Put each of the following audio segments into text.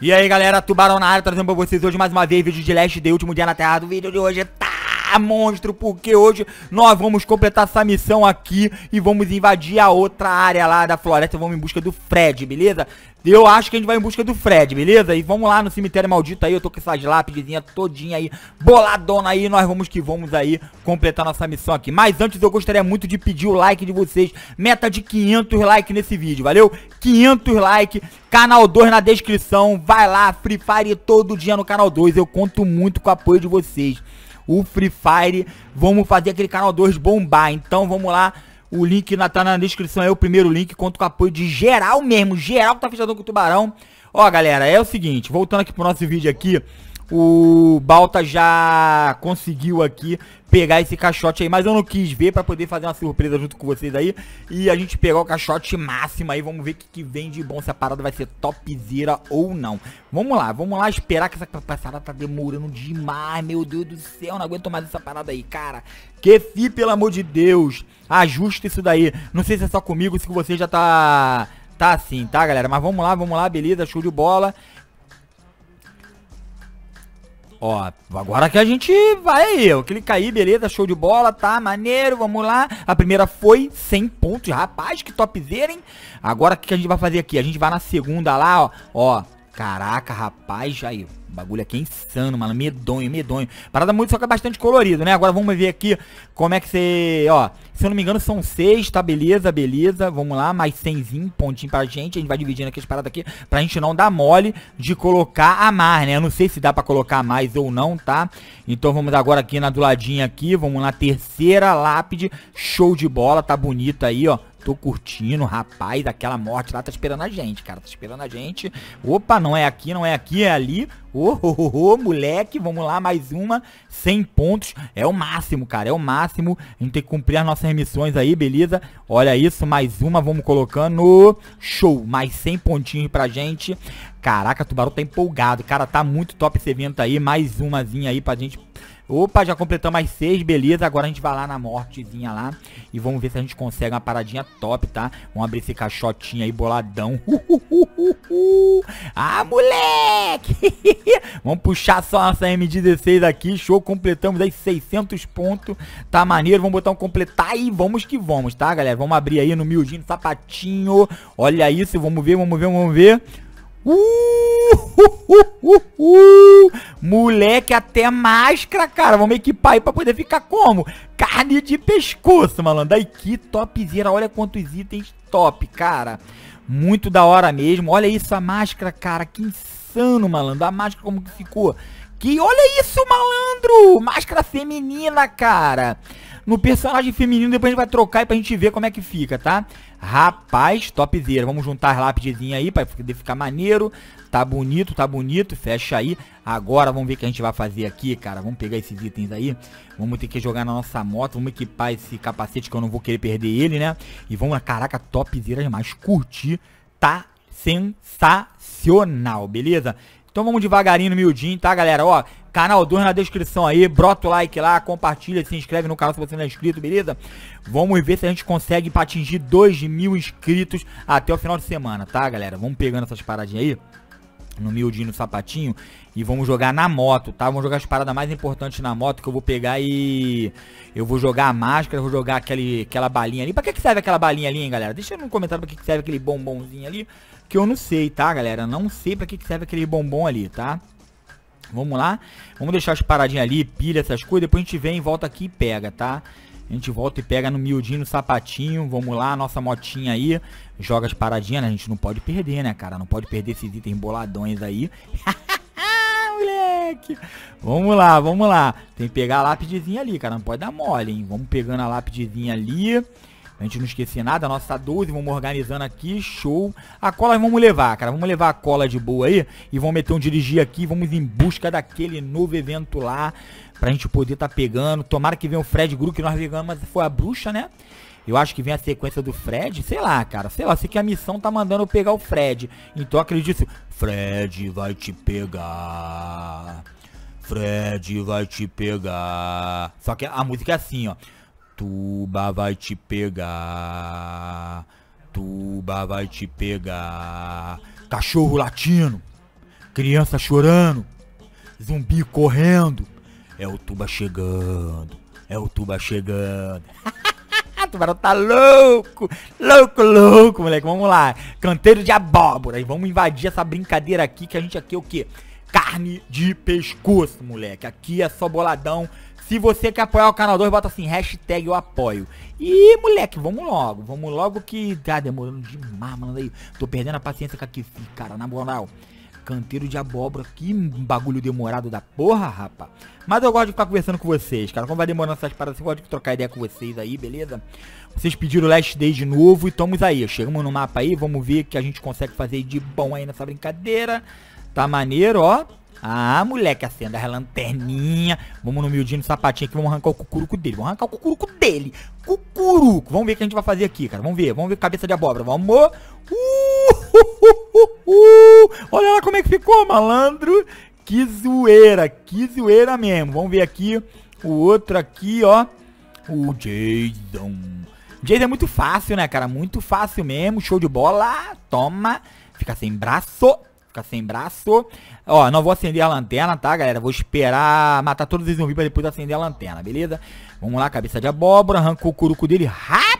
E aí galera, Tubarão na área, trazendo pra vocês hoje mais uma vez vídeo de Last Day, último dia na Terra do vídeo de hoje, tá? Ah, monstro, porque hoje nós vamos completar essa missão aqui e vamos invadir a outra área lá da floresta. Vamos em busca do Fred, beleza? Eu acho que a gente vai em busca do Fred, beleza? E vamos lá no cemitério maldito aí, eu tô com essas lápidezinhas todinha aí, boladona aí, nós vamos que vamos aí completar nossa missão aqui. Mas antes eu gostaria muito de pedir o like de vocês, meta de 500 likes nesse vídeo, valeu? 500 likes, canal 2 na descrição, vai lá, Free Fire todo dia no canal 2, eu conto muito com o apoio de vocês o Free Fire. Vamos fazer aquele canal 2 bombar. Então vamos lá. O link na, tá na descrição é o primeiro link. Conto com o apoio de geral mesmo. Geral que tá fechado com o Tubarão. Ó, galera, é o seguinte. Voltando aqui pro nosso vídeo aqui o Balta já conseguiu aqui pegar esse caixote aí, mas eu não quis ver para poder fazer uma surpresa junto com vocês aí. E a gente pegar o caixote máximo aí, vamos ver o que, que vem de bom, se a parada vai ser topzera ou não. Vamos lá, vamos lá esperar que essa parada tá demorando demais, meu Deus do céu, não aguento mais essa parada aí, cara. Que fi, pelo amor de Deus, ajusta isso daí. Não sei se é só comigo, se você já tá... Tá assim, tá, galera? Mas vamos lá, vamos lá, beleza, show de bola. Ó, agora que a gente vai aí, eu clica aí, beleza, show de bola, tá, maneiro, vamos lá. A primeira foi 100 pontos, rapaz, que topzera, hein? Agora o que a gente vai fazer aqui? A gente vai na segunda lá, ó, ó, Caraca, rapaz, aí, o bagulho aqui é insano, mano, medonho, medonho. Parada muito, só que é bastante colorido, né? Agora vamos ver aqui como é que você, ó, se eu não me engano são seis, tá? Beleza, beleza, vamos lá, mais cenzinho, pontinho pra gente, a gente vai dividindo aqui as paradas aqui pra gente não dar mole de colocar a mais, né? Eu não sei se dá pra colocar mais ou não, tá? Então vamos agora aqui na do ladinho aqui, vamos lá, terceira lápide, show de bola, tá bonita aí, ó, tô curtindo, rapaz, aquela morte lá tá esperando a gente, cara, tá esperando a gente. Opa, não é aqui, não é aqui, é ali. Ô, oh, oh, oh, moleque, vamos lá, mais uma, 100 pontos, é o máximo, cara, é o máximo, a gente tem que cumprir as nossas missões aí, beleza? Olha isso, mais uma, vamos colocando, show, mais 100 pontinhos pra gente, caraca, o Tubarão tá empolgado, cara, tá muito top esse evento aí, mais umazinha aí pra gente Opa, já completamos mais seis, beleza. Agora a gente vai lá na mortezinha lá. E vamos ver se a gente consegue uma paradinha top, tá? Vamos abrir esse caixotinho aí boladão. Uh, uh, uh, ah, moleque! vamos puxar só nossa M16 aqui. Show, completamos aí 600 pontos. Tá maneiro, vamos botar um completar aí. vamos que vamos, tá, galera? Vamos abrir aí no miudinho, sapatinho. Olha isso, vamos ver, vamos ver, vamos ver. Uh uh uh, uh, uh, uh, Moleque, até máscara, cara. Vamos equipar aí pra poder ficar como? Carne de pescoço, malandro. Aí que topzera. Olha quantos itens top, cara. Muito da hora mesmo. Olha isso, a máscara, cara. Que insano, malandro. A máscara como que ficou. Que olha isso, malandro. Máscara feminina, cara. No personagem feminino, depois a gente vai trocar e pra gente ver como é que fica, tá? Rapaz, topzera. Vamos juntar as lapidezinhas aí pra ficar maneiro. Tá bonito, tá bonito. Fecha aí. Agora vamos ver o que a gente vai fazer aqui, cara. Vamos pegar esses itens aí. Vamos ter que jogar na nossa moto. Vamos equipar esse capacete que eu não vou querer perder ele, né? E vamos, caraca, topzera demais. Curtir. Tá sensacional, beleza? Então vamos devagarinho no miudinho, tá, galera? Ó, canal 2 na descrição aí, brota o like lá, compartilha, se inscreve no canal se você não é inscrito, beleza? Vamos ver se a gente consegue pra atingir 2 mil inscritos até o final de semana, tá, galera? Vamos pegando essas paradinhas aí no miudinho, no sapatinho, e vamos jogar na moto, tá? Vamos jogar as paradas mais importantes na moto que eu vou pegar e... Eu vou jogar a máscara, vou jogar aquele, aquela balinha ali. Pra que, que serve aquela balinha ali, hein, galera? Deixa no comentário pra que, que serve aquele bombonzinho ali que eu não sei, tá, galera? Não sei pra que serve aquele bombom ali, tá? Vamos lá. Vamos deixar as paradinhas ali, pilha, essas coisas. Depois a gente vem e volta aqui e pega, tá? A gente volta e pega no miudinho, no sapatinho. Vamos lá, nossa motinha aí. Joga as paradinhas, né? A gente não pode perder, né, cara? Não pode perder esses itens boladões aí. moleque! Vamos lá, vamos lá. Tem que pegar a lápidezinha ali, cara. Não pode dar mole, hein? Vamos pegando a lápidezinha ali. A gente não esquecer nada, a nossa 12, vamos organizando aqui, show. A cola vamos levar, cara, vamos levar a cola de boa aí e vamos meter um dirigir aqui, vamos em busca daquele novo evento lá pra gente poder tá pegando. Tomara que venha o Fred Gru, que nós pegamos, mas foi a bruxa, né? Eu acho que vem a sequência do Fred, sei lá, cara, sei lá, sei que a missão tá mandando eu pegar o Fred. Então acredito, Fred vai te pegar. Fred vai te pegar. Só que a música é assim, ó. Tuba vai te pegar. Tuba vai te pegar. Cachorro latindo. Criança chorando. Zumbi correndo. É o Tuba chegando. É o Tuba chegando. tubarão tá louco. Louco, louco, moleque. Vamos lá. Canteiro de abóbora. E vamos invadir essa brincadeira aqui que a gente aqui é o quê? carne de pescoço, moleque. Aqui é só boladão. Se você quer apoiar o canal 2, bota assim, hashtag eu apoio. E, moleque, vamos logo. Vamos logo que tá demorando demais, mano. Aí. Tô perdendo a paciência com a cara, na moral. Canteiro de abóbora, que bagulho demorado da porra, rapa. Mas eu gosto de ficar conversando com vocês, cara. Como vai demorando essas paradas, eu gosto de trocar ideia com vocês aí, beleza? Vocês pediram Last Day de novo e estamos aí. Chegamos no mapa aí, vamos ver o que a gente consegue fazer de bom aí nessa brincadeira. Tá maneiro, ó. Ah, moleque, acenda a lanterninha. Vamos no miudinho, no sapatinho aqui, vamos arrancar o cucuruco dele. Vamos arrancar o cucuruco dele. Cucuruco. Vamos ver o que a gente vai fazer aqui, cara. Vamos ver, vamos ver cabeça de abóbora. Vamos. Uh, uh, uh, Olha lá como é que ficou, malandro. Que zoeira, que zoeira mesmo. Vamos ver aqui o outro aqui, ó. O Jason. Jason é muito fácil, né, cara? Muito fácil mesmo. Show de bola. Toma. Fica sem braço ficar sem braço. Ó, não vou acender a lanterna, tá, galera? Vou esperar matar todos os zumbis pra depois acender a lanterna, beleza? Vamos lá, cabeça de abóbora. Arrancou o curuco dele. Rapaz,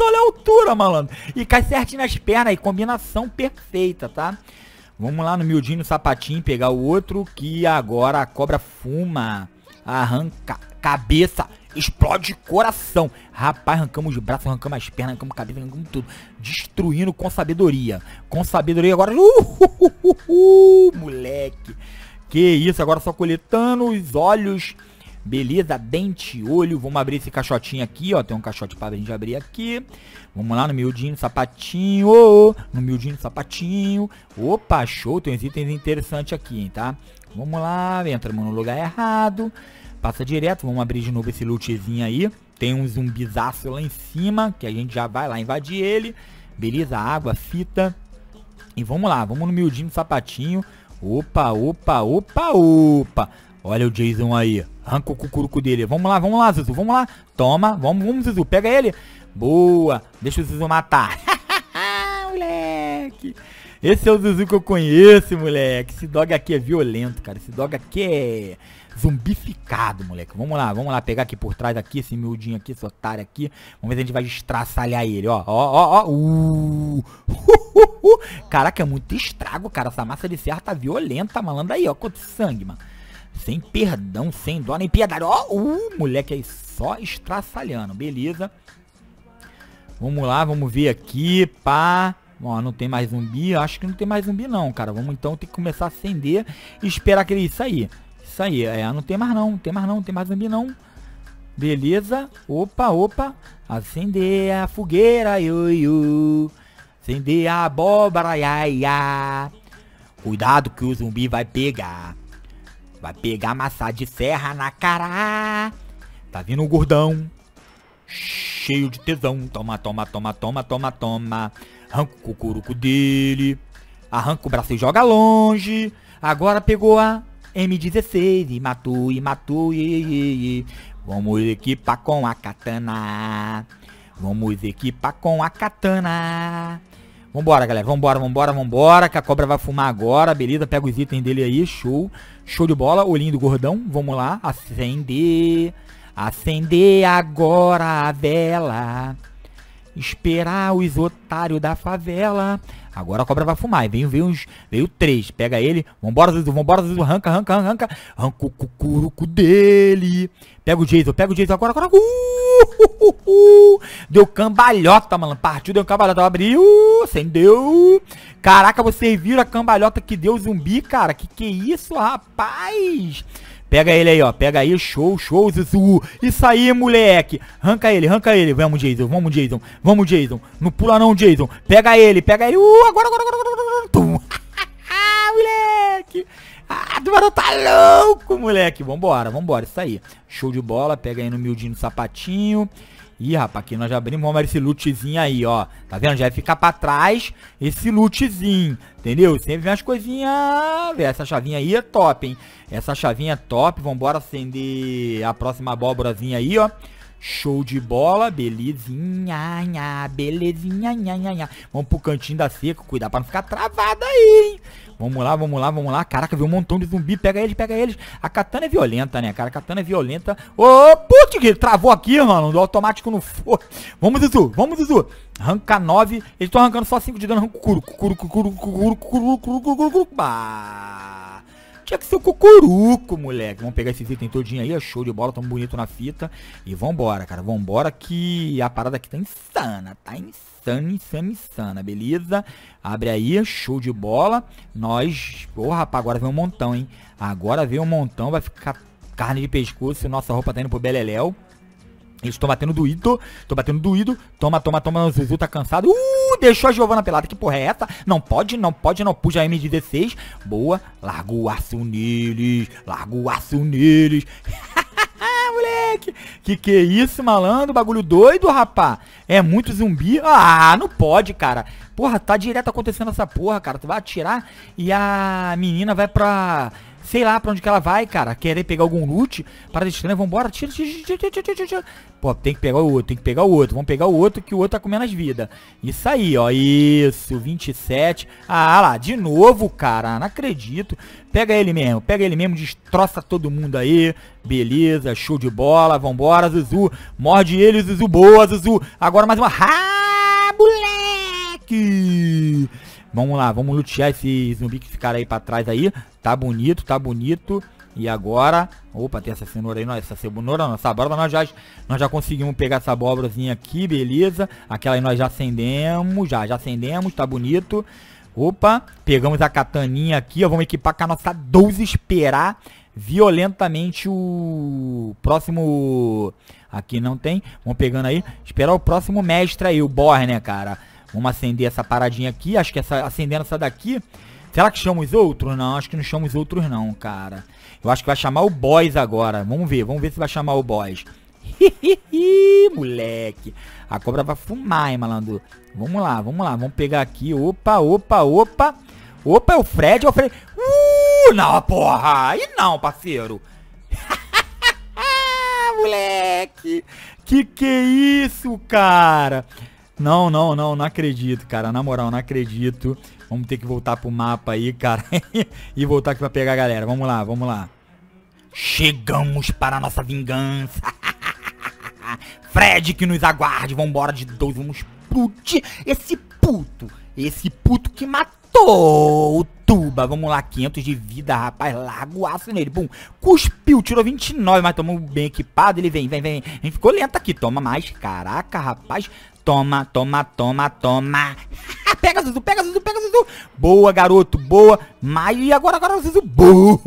olha a altura, malandro. E cai certinho nas pernas aí. Combinação perfeita, tá? Vamos lá no miudinho, no sapatinho, pegar o outro. Que agora a cobra fuma. Arranca cabeça explode coração. Rapaz, arrancamos os braços, arrancamos as pernas, arrancamos a cabeça, arrancamos tudo. Destruindo com sabedoria. Com sabedoria agora. Uh uh, uh, uh, uh, moleque. Que isso, agora só coletando os olhos. Beleza, dente, olho. Vamos abrir esse caixotinho aqui, ó. Tem um caixote pra gente abrir aqui. Vamos lá no miudinho, sapatinho. Oh, no miudinho, sapatinho. Opa, show. Tem uns itens interessantes aqui, hein, tá? Vamos lá. Entramos no lugar errado. Passa direto, vamos abrir de novo esse lootzinho aí. Tem um zumbizaço lá em cima, que a gente já vai lá invadir ele. Beleza, água, fita. E vamos lá, vamos no miudinho, no sapatinho. Opa, opa, opa, opa. Olha o Jason aí. Arranca o cucuruco dele. Vamos lá, vamos lá, Zuzu. Vamos lá. Toma. Vamos, vamos, Zuzu. Pega ele. Boa. Deixa o Zuzu matar. Moleque. Esse é o Zuzu que eu conheço, moleque. Esse dog aqui é violento, cara. Esse dog aqui é zumbificado, moleque. Vamos lá, vamos lá. Pegar aqui por trás aqui, esse miudinho aqui, esse otário aqui. Vamos ver se a gente vai estraçalhar ele, ó. Ó, ó, ó. Uh. Uh, Caraca, é muito estrago, cara. Essa massa de serra tá violenta, malandro. Aí, ó, quanto sangue, mano. Sem perdão, sem dó, nem piedade. Ó, uh, moleque aí só estraçalhando. Beleza. Vamos lá, vamos ver aqui, pá. Ó, não tem mais zumbi. Acho que não tem mais zumbi não, cara. Vamos então ter que começar a acender e esperar que ele sair. Isso aí, é, não tem mais não, não tem mais não, não tem mais zumbi não. Beleza. Opa, opa. Acender a fogueira, iu, Acender a abóbora, ia, ia. Cuidado que o zumbi vai pegar. Vai pegar massa de serra na cara. Tá vindo o gordão cheio de tesão. Toma, toma, toma, toma, toma, toma. Arranca o cucuruco dele. Arranca o braço e joga longe. Agora pegou a M16 e matou, e matou, e, e, e. Vamos equipar com a katana. Vamos equipar com a katana. Vambora, galera. Vambora, vambora, vambora. Que a cobra vai fumar agora. Beleza, pega os itens dele aí. Show. Show de bola. Olhinho do gordão. Vamos lá. Acender. Acender agora a vela. Esperar os otários da favela. Agora a cobra vai fumar. E veio, veio uns. Veio três. Pega ele. Vambora, Zuzu. Vambora, Zuzu. Arranca, arranca, arranca. Arranca o cucuruco dele. Pega o Jason. Pega o Jason. Agora, agora. Uh, uh, uh, uh. deu cambalhota, mano. Partiu, deu cambalhota. Abriu. Acendeu. Caraca, vocês viram a cambalhota que deu zumbi, cara. Que que é isso, rapaz? Pega ele aí, ó. Pega aí, show, show, Zuzu. Isso aí, moleque. Arranca ele, arranca ele. Vamos, Jason, vamos, Jason. Vamos, Jason. Não pula não, Jason. Pega ele, pega ele. Uh, agora, agora, agora, agora. Tum. moleque. Ah, tu tá louco, moleque. Vambora, vambora. Isso aí. Show de bola. Pega aí no miudinho do sapatinho. Ih, rapaz, aqui nós já abrimos, vamos esse lootzinho aí, ó. Tá vendo? Já vai é ficar pra trás esse lootzinho, entendeu? Sempre vem as coisinhas... Essa chavinha aí é top, hein? Essa chavinha é top. Vambora acender a próxima abóborazinha aí, ó. Show de bola, belezinha, nha, belezinha, nha, nha, nha. Vamos pro cantinho da seca, cuidar pra não ficar travado aí, hein? Vamos lá, vamos lá, vamos lá. Caraca, viu um montão de zumbi. Pega eles, pega eles. A katana é violenta, né, cara? A katana é violenta. Ô, oh, putz, ele travou aqui, mano. O automático não foi. Vamos, Zuzu, vamos, Zuzu. Arranca 9. Eles estão arrancando só 5 de dano. Cucuru, tinha é que ser o cocoruco, moleque. Vamos pegar esses itens todinho aí, ó, show de bola, tão bonito na fita. E vambora, cara, vambora que a parada aqui tá insana, tá insana, insana, insana, beleza? Abre aí, show de bola. Nós, porra, rapaz, agora vem um montão, hein? Agora vem um montão, vai ficar carne de pescoço, nossa roupa tá indo pro Beleléu. Estou batendo doído, tô batendo doído. Toma, toma, toma, o Zuzu tá cansado. Uh, deixou a Giovana pelada. Que porra é essa? Não pode, não pode, não puja a M16. Boa, largou o aço neles, largou o aço neles. moleque. Que que é isso, malandro? Bagulho doido, rapá. É muito zumbi. Ah, não pode, cara. Porra, tá direto acontecendo essa porra, cara. Tu vai atirar e a menina vai pra sei lá pra onde que ela vai, cara. Querer pegar algum loot. para de estranha, vambora. Tira, tira, tira, tira, tira, tira. Pô, tem que pegar o outro, tem que pegar o outro. Vamos pegar o outro que o outro tá comendo as vidas. Isso aí, ó. Isso, 27. Ah lá, de novo, cara. Não acredito. Pega ele mesmo, pega ele mesmo, destroça todo mundo aí. Beleza, show de bola. Vambora, Zuzu. Morde ele, Zuzu. Boa, Zuzu. Agora mais uma. Ah, moleque! Vamos lá, vamos lutear esse zumbi que ficaram aí pra trás aí. Tá bonito, tá bonito. E agora... Opa, tem essa cenoura aí. Não, essa cenoura não. Essa abóbora nós já, nós já conseguimos pegar essa abóborazinha aqui, beleza. Aquela aí nós já acendemos. Já, já acendemos. Tá bonito. Opa, pegamos a cataninha aqui. Ó, vamos equipar com a nossa 12 esperar violentamente o próximo... Aqui não tem. Vamos pegando aí. Esperar o próximo mestre aí, o Bor, né, cara? Vamos acender essa paradinha aqui. Acho que essa, acendendo essa daqui... Será que chama os outros? Não, acho que não chama os outros não, cara. Eu acho que vai chamar o boys agora. Vamos ver, vamos ver se vai chamar o boys. moleque. A cobra vai fumar, hein, malandro. Vamos lá, vamos lá. Vamos pegar aqui. Opa, opa, opa. Opa, é o Fred, é o Fred. Uh, não, porra. E não, parceiro. moleque. Que que é isso, cara? Não, não, não, não acredito, cara. Na moral, não acredito. Vamos ter que voltar pro mapa aí, cara. e voltar aqui pra pegar a galera. Vamos lá, vamos lá. Chegamos para a nossa vingança. Fred que nos aguarde. Vambora de dois, vamos explodir esse puto. Esse puto que matou o Tuba. Vamos lá, 500 de vida, rapaz. Lagoaço nele. Bum. Cuspiu, tirou 29, mas tomou bem equipado. Ele vem, vem, vem. A gente ficou lento aqui. Toma mais. Caraca, rapaz. Toma, toma, toma, toma. Ah, pega, Zuzu, pega, Zuzu, pega, Zuzu. Boa, garoto, boa. Mas e agora, agora, Zuzu? Boa.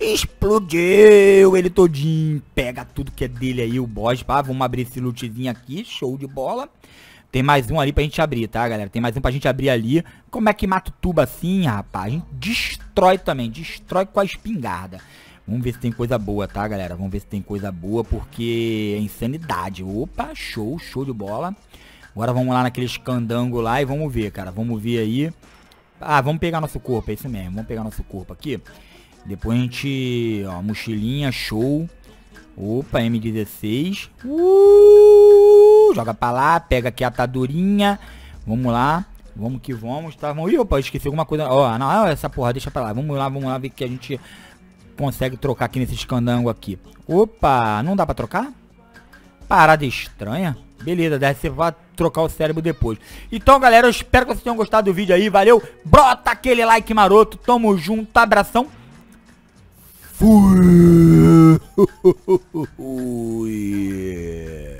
Explodiu ele todinho. Pega tudo que é dele aí, o boss. Pá, vamos abrir esse lootzinho aqui. Show de bola. Tem mais um ali pra gente abrir, tá, galera? Tem mais um pra gente abrir ali. Como é que mata o tuba assim, rapaz? A gente destrói também. Destrói com a espingarda. Vamos ver se tem coisa boa, tá, galera? Vamos ver se tem coisa boa, porque é insanidade. Opa, show, show de bola. Agora vamos lá naqueles candango lá e vamos ver, cara. Vamos ver aí. Ah, vamos pegar nosso corpo, é isso mesmo. Vamos pegar nosso corpo aqui. Depois a gente... Ó, mochilinha, show. Opa, M16. Uh, joga pra lá, pega aqui a atadurinha. Vamos lá. Vamos que vamos, tá? Ih, opa, esqueci alguma coisa. Ó, não, essa porra, deixa pra lá. Vamos lá, vamos lá ver que a gente consegue trocar aqui nesse escandango aqui. Opa, não dá pra trocar? Parada estranha. Beleza, deve ser vai trocar o cérebro depois. Então, galera, eu espero que vocês tenham gostado do vídeo aí. Valeu, brota aquele like maroto. Tamo junto, abração. Fui.